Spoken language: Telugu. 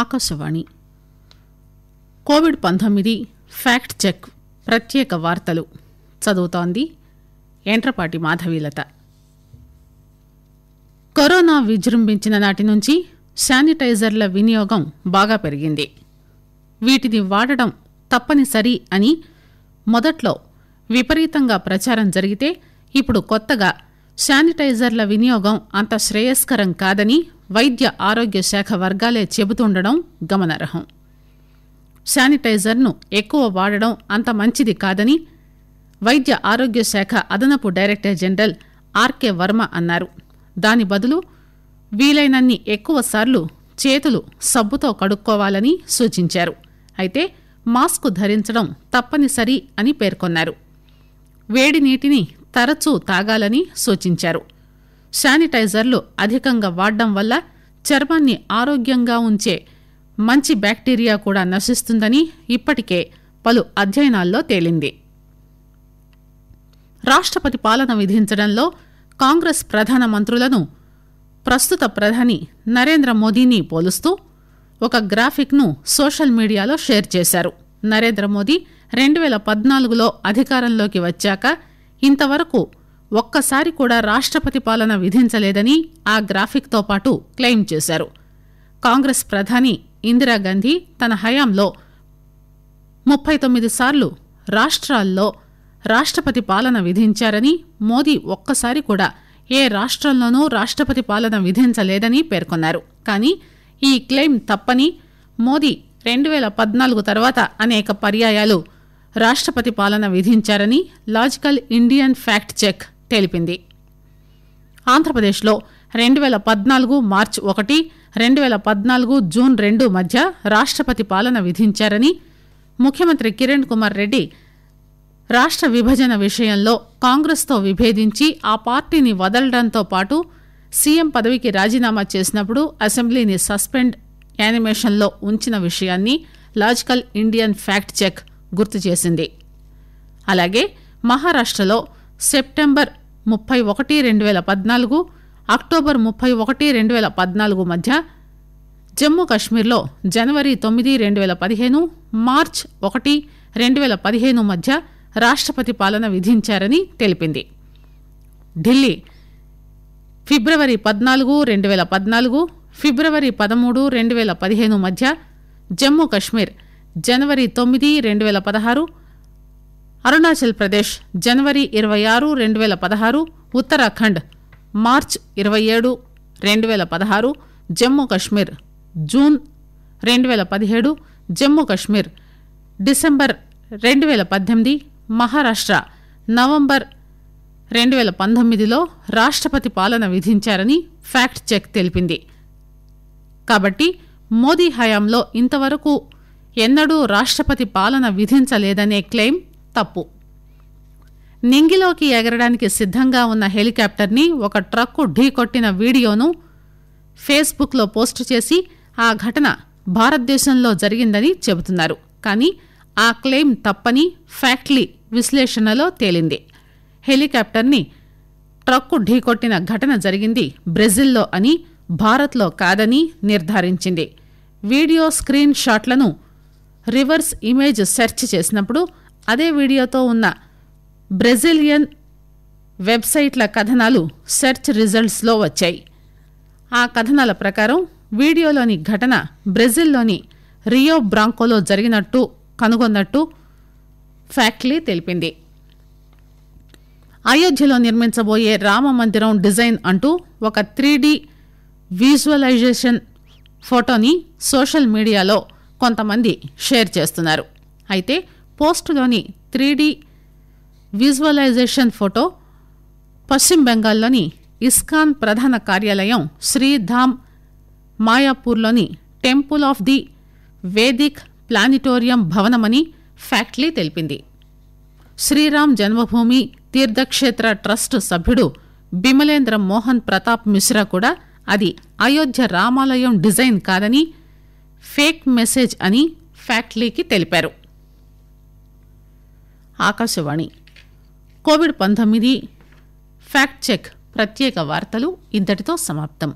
ఆకాశవాణి కోవిడ్ పంతొమ్మిది ఫ్యాక్ట్ చెక్ ప్రత్యేక వార్తలు చదువుతోంది ఎంట్రపాటి మాధవీలత కరోనా విజృంభించిన నాటి నుంచి శానిటైజర్ల వినియోగం బాగా పెరిగింది వీటిని వాడడం తప్పనిసరి అని మొదట్లో విపరీతంగా ప్రచారం జరిగితే ఇప్పుడు కొత్తగా శానిటైజర్ల వినియోగం అంత శ్రేయస్కరం కాదని వైద్య ఆరోగ్య శాఖ వర్గాలే చెబుతుండడం గమనార్హం శానిటైజర్ను ఎక్కువ వాడడం అంత మంచిది కాదని వైద్య ఆరోగ్య శాఖ అదనపు డైరెక్టర్ జనరల్ ఆర్కే వర్మ అన్నారు దాని బదులు వీలైనన్ని ఎక్కువసార్లు చేతులు సబ్బుతో కడుక్కోవాలని సూచించారు అయితే మాస్క్ ధరించడం తప్పనిసరి అని పేర్కొన్నారు వేడి నీటిని తరచూ తాగాలని సూచించారు శానిటైజర్లు అధికంగా వాడడం వల్ల చర్మాన్ని ఆరోగ్యంగా ఉంచే మంచి బ్యాక్టీరియా కూడా నశిస్తుందని ఇప్పటికే పలు అధ్యయనాల్లో తేలింది రాష్టపతి పాలన విధించడంలో కాంగ్రెస్ ప్రధాన మంత్రులను ప్రస్తుత ప్రధాని నరేంద్ర మోదీని పోలుస్తూ ఒక గ్రాఫిక్ను సోషల్ మీడియాలో షేర్ చేశారు నరేంద్ర మోదీ రెండు వేల పద్నాలుగులో అధికారంలోకి వచ్చాక ఇంతవరకు ఒక్కసారి కూడా రాష్టపతి పాలన విధించలేదని ఆ గ్రాఫిక్తో పాటు క్లెయిమ్ చేశారు కాంగ్రెస్ ప్రధాని ఇందిరాగాంధీ తన హయాంలో ముప్పై తొమ్మిది సార్లు రాష్ట్రాల్లో రాష్టపతి పాలన విధించారని మోదీ ఒక్కసారి కూడా ఏ రాష్ట్రంలోనూ రాష్టపతి పాలన విధించలేదని పేర్కొన్నారు కానీ ఈ క్లెయిమ్ తప్పని మోదీ రెండు వేల పద్నాలుగు తర్వాత అనేక పర్యాయాలు రాష్ట్రపతి పాలన విధించారని లాజికల్ ఇండియన్ ఫ్యాక్ట్ చెక్ తెలిపింది ఆంధ్రప్రదేశ్లో రెండు పేల పద్నాలుగు మార్చి ఒకటి రెండు పేల పద్నాలుగు జూన్ రెండు మధ్య రాష్టపతి పాలన విధించారని ముఖ్యమంత్రి కిరణ్ కుమార్ రెడ్డి రాష్ట విభజన విషయంలో కాంగ్రెస్తో విభేదించి ఆ పార్టీని వదలడంతో పాటు సీఎం పదవికి రాజీనామా చేసినప్పుడు అసెంబ్లీని సస్పెండ్ యానిమేషన్లో ఉంచిన విషయాన్ని లాజికల్ ఇండియన్ ఫ్యాక్ట్ చెక్ గుర్తు చేసింది అలాగే మహారాష్టలో సెప్టెంబర్ ముప్పై ఒకటి రెండు వేల పద్నాలుగు అక్టోబర్ ముప్పై ఒకటి రెండు వేల పద్నాలుగు మధ్య జమ్మూ కశ్మీర్లో జనవరి తొమ్మిది రెండు వేల పదిహేను మార్చ్ ఒకటి రెండు వేల పదిహేను మధ్య రాష్ట్రపతి పాలన విధించారని తెలిపింది ఢిల్లీ ఫిబ్రవరి పద్నాలుగు రెండు వేల పద్నాలుగు ఫిబ్రవరి పదమూడు రెండు వేల పదిహేను మధ్య జమ్మూ కశ్మీర్ జనవరి తొమ్మిది రెండు వేల పదహారు అరుణాచల్ ప్రదేశ్ జనవరి ఇరవై ఆరు రెండు వేల పదహారు ఉత్తరాఖండ్ మార్చ్ ఇరవై ఏడు రెండు వేల పదహారు జమ్మూ కశ్మీర్ జూన్ రెండు వేల పదిహేడు జమ్మూ కశ్మీర్ డిసెంబర్ రెండు వేల పద్దెనిమిది మహారాష్ట్ర నవంబర్ రెండు వేల పంతొమ్మిదిలో రాష్టపతి పాలన విధించారని ఫ్యాక్ట్ చెక్ తెలిపింది కాబట్టి మోదీ హయాంలో ఇంతవరకు ఎన్నడూ రాష్టపతి పాలన విధించలేదనే క్లెయిమ్ తప్పు నింగిలోకి ఎగరడానికి సిద్దంగా ఉన్న హెలికాప్టర్ని ఒక ట్రక్కు ఢీకొట్టిన వీడియోను ఫేస్బుక్లో పోస్టు చేసి ఆ ఘటన భారతదేశంలో జరిగిందని చెబుతున్నారు కానీ ఆ క్లెయిమ్ తప్పని ఫ్యాక్ట్లీ విశ్లేషణలో తేలింది హెలికాప్టర్ని ట్రక్కు ఢీకొట్టిన ఘటన జరిగింది బ్రెజిల్లో అని భారత్లో కాదని నిర్ధారించింది వీడియో స్క్రీన్ షాట్లను రివర్స్ ఇమేజ్ సెర్చ్ చేసినప్పుడు అదే వీడియోతో ఉన్న బ్రెజిలియన్ వెబ్సైట్ల కథనాలు సెర్చ్ రిజల్ట్స్లో వచ్చాయి ఆ కథనాల ప్రకారం వీడియోలోని ఘటన బ్రెజిల్లోని రియో బ్రాంకోలో జరిగినట్టు కనుగొన్నట్టు ఫ్యాక్ట్లీ తెలిపింది అయోధ్యలో నిర్మించబోయే రామ మందిరం డిజైన్ అంటూ ఒక త్రీ డి విజువలైజేషన్ ఫోటోని సోషల్ మీడియాలో కొంతమంది షేర్ చేస్తున్నారు అయితే పోస్టులోని డి విజువలైజేషన్ ఫోటో పశ్చిమ బెంగాల్లోని ఇస్కాన్ ప్రధాన కార్యాలయం శ్రీధామ్ మాయాపూర్లోని temple of the Vedic planetarium భవనమని ఫ్యాక్ట్లీ తెలిపింది శ్రీరామ్ జన్మభూమి తీర్థక్షేత్ర ట్రస్ట్ సభ్యుడు బిమలేంద్ర మోహన్ ప్రతాప్ మిశ్రా కూడా అది అయోధ్య రామాలయం డిజైన్ కాదని ఫేక్ మెసేజ్ అని ఫ్యాక్ట్లీకి తెలిపారు ఆకాశవాణి కోవిడ్ పంతొమ్మిది ఫ్యాక్ట్ చెక్ ప్రత్యేక వార్తలు ఇంతటితో సమాప్తం